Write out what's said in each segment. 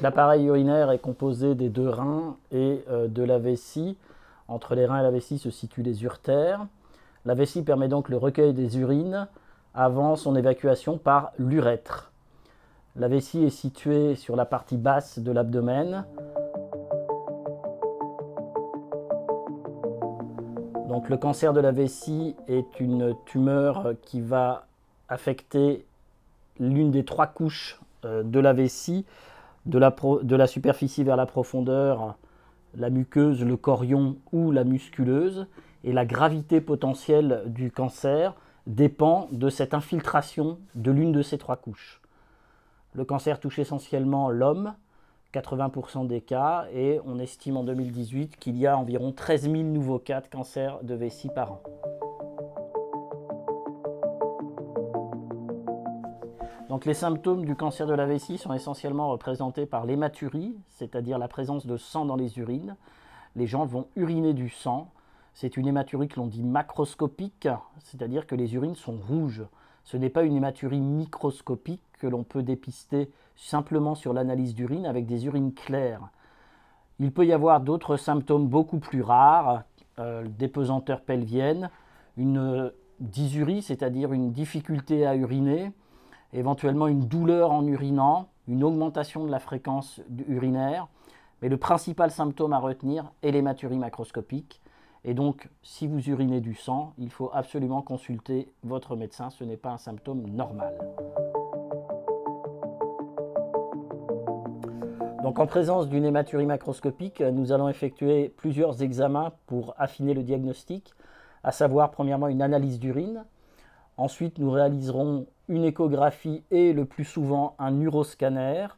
l'appareil urinaire est composé des deux reins et euh, de la vessie. Entre les reins et la vessie se situent les urtères. La vessie permet donc le recueil des urines avant son évacuation par l'urètre. La vessie est située sur la partie basse de l'abdomen. Donc le cancer de la vessie est une tumeur qui va affecter l'une des trois couches euh, de la vessie de la, superficie vers la profondeur, la muqueuse, le corion ou la musculeuse, et la gravité potentielle du cancer dépend de cette infiltration de l'une de ces trois couches. Le cancer touche essentiellement l'homme, 80% des cas, et on estime en 2018 qu'il y a environ 13 000 nouveaux cas de cancer de vessie par an. Donc les symptômes du cancer de la vessie sont essentiellement représentés par l'hématurie, c'est-à-dire la présence de sang dans les urines. Les gens vont uriner du sang. C'est une hématurie que l'on dit macroscopique, c'est-à-dire que les urines sont rouges. Ce n'est pas une hématurie microscopique que l'on peut dépister simplement sur l'analyse d'urine avec des urines claires. Il peut y avoir d'autres symptômes beaucoup plus rares, dépesanteur des une dysurie, c'est-à-dire une difficulté à uriner, éventuellement une douleur en urinant, une augmentation de la fréquence urinaire. Mais le principal symptôme à retenir est l'hématurie macroscopique. Et donc, si vous urinez du sang, il faut absolument consulter votre médecin. Ce n'est pas un symptôme normal. Donc, en présence d'une hématurie macroscopique, nous allons effectuer plusieurs examens pour affiner le diagnostic, à savoir premièrement une analyse d'urine. Ensuite, nous réaliserons une échographie et le plus souvent un neuroscanner,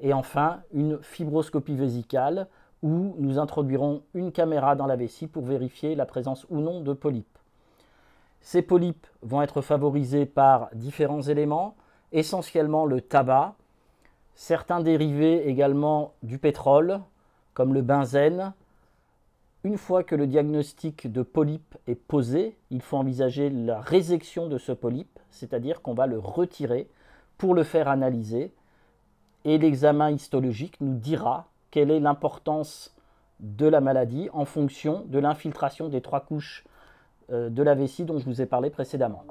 et enfin une fibroscopie vésicale où nous introduirons une caméra dans la vessie pour vérifier la présence ou non de polypes. Ces polypes vont être favorisés par différents éléments, essentiellement le tabac, certains dérivés également du pétrole, comme le benzène, une fois que le diagnostic de polype est posé, il faut envisager la résection de ce polype, c'est-à-dire qu'on va le retirer pour le faire analyser. Et l'examen histologique nous dira quelle est l'importance de la maladie en fonction de l'infiltration des trois couches euh, de la vessie dont je vous ai parlé précédemment.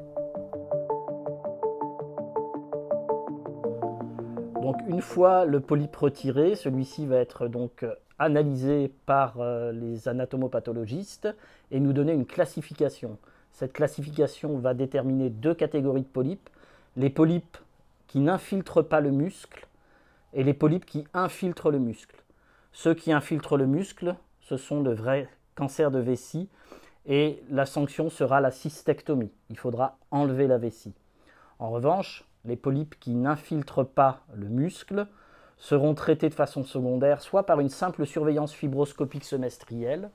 Donc une fois le polype retiré, celui-ci va être donc euh, analysé par euh, les anatomopathologistes et nous donner une classification. Cette classification va déterminer deux catégories de polypes. Les polypes qui n'infiltrent pas le muscle et les polypes qui infiltrent le muscle. Ceux qui infiltrent le muscle, ce sont de vrais cancers de vessie et la sanction sera la cystectomie. Il faudra enlever la vessie. En revanche, les polypes qui n'infiltrent pas le muscle, seront traités de façon secondaire, soit par une simple surveillance fibroscopique semestrielle,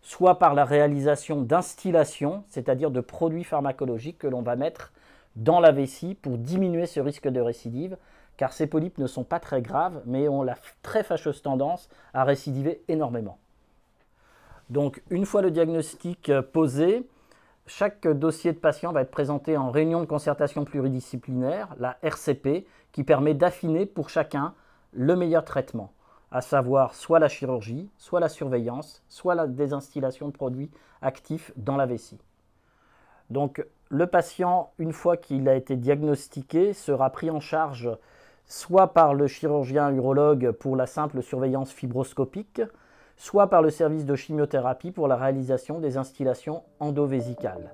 soit par la réalisation d'instillations, c'est-à-dire de produits pharmacologiques que l'on va mettre dans la vessie pour diminuer ce risque de récidive, car ces polypes ne sont pas très graves, mais ont la très fâcheuse tendance à récidiver énormément. Donc, une fois le diagnostic euh, posé, chaque dossier de patient va être présenté en réunion de concertation pluridisciplinaire, la RCP, qui permet d'affiner pour chacun le meilleur traitement, à savoir soit la chirurgie, soit la surveillance, soit la désinstallation de produits actifs dans la vessie. Donc le patient, une fois qu'il a été diagnostiqué, sera pris en charge soit par le chirurgien urologue pour la simple surveillance fibroscopique, soit par le service de chimiothérapie pour la réalisation des installations endovésicales.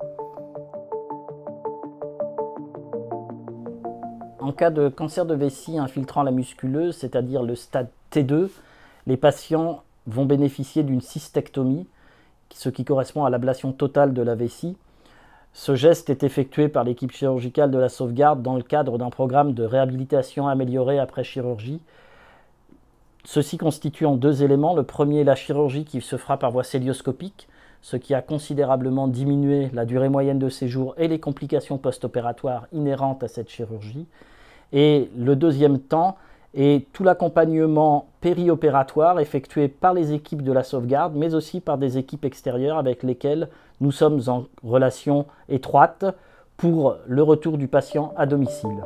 En cas de cancer de vessie infiltrant la musculeuse, c'est-à-dire le stade T2, les patients vont bénéficier d'une cystectomie, ce qui correspond à l'ablation totale de la vessie. Ce geste est effectué par l'équipe chirurgicale de la sauvegarde dans le cadre d'un programme de réhabilitation améliorée après chirurgie. Ceci constitue en deux éléments. Le premier, est la chirurgie qui se fera par voie célioscopique, ce qui a considérablement diminué la durée moyenne de séjour et les complications post-opératoires inhérentes à cette chirurgie. Et le deuxième temps est tout l'accompagnement périopératoire effectué par les équipes de la sauvegarde, mais aussi par des équipes extérieures avec lesquelles nous sommes en relation étroite pour le retour du patient à domicile.